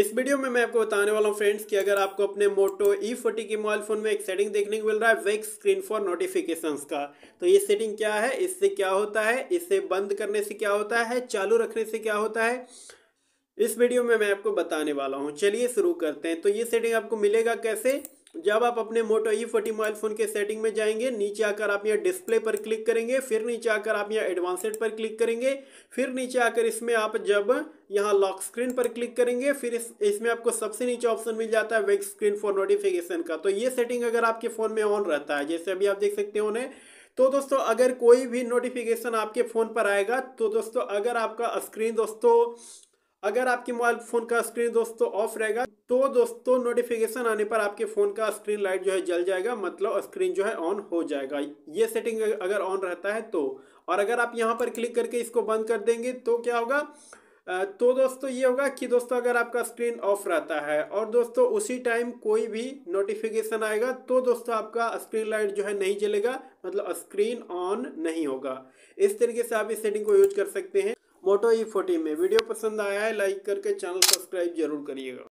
इस वीडियो में मैं आपको बताने वाला हूँ फ्रेंड्स कि अगर आपको अपने मोटो ई फोर्टी के मोबाइल फोन में एक सेटिंग देखने को मिल रहा है वेक स्क्रीन फॉर नोटिफिकेशंस का तो ये सेटिंग क्या है इससे क्या होता है इसे बंद करने से क्या होता है चालू रखने से क्या होता है इस वीडियो में मैं आपको बताने वाला हूँ चलिए शुरू करते हैं तो ये सेटिंग आपको मिलेगा कैसे जब आप अपने Moto E forty mobile phone के सेटिंग में जाएंगे नीचे आकर आप यहाँ डिस्प्ले पर क्लिक करेंगे फिर नीचे आकर आप यहाँ एडवांसेड पर क्लिक करेंगे फिर नीचे आकर इसमें आप जब यहाँ लॉक स्क्रीन पर क्लिक करेंगे फिर इस, इसमें आपको सबसे नीचे ऑप्शन मिल जाता है वेग स्क्रीन फॉर नोटिफिकेशन का तो ये सेटिंग अगर आपके फ़ोन में ऑन रहता है जैसे अभी आप देख सकते हो उन्हें तो दोस्तों अगर कोई भी नोटिफिकेशन आपके फ़ोन पर आएगा तो दोस्तों अगर आपका स्क्रीन दोस्तों अगर आपके मोबाइल फ़ोन का स्क्रीन दोस्तों ऑफ रहेगा तो दोस्तों नोटिफिकेशन आने पर आपके फ़ोन का स्क्रीन लाइट जो है जल जाएगा मतलब स्क्रीन जो है ऑन हो जाएगा ये सेटिंग अगर ऑन रहता है तो और अगर आप यहाँ पर क्लिक करके इसको बंद कर देंगे तो क्या होगा तो दोस्तों ये होगा कि दोस्तों अगर आपका स्क्रीन ऑफ रहता है और दोस्तों उसी टाइम कोई भी नोटिफिकेशन आएगा तो दोस्तों आपका स्क्रीन लाइट जो है नहीं जलेगा मतलब स्क्रीन ऑन नहीं होगा इस तरीके से आप इस सेटिंग को यूज कर सकते हैं मोटो ई फोर्टी में वीडियो पसंद आया है लाइक करके चैनल सब्सक्राइब जरूर करिएगा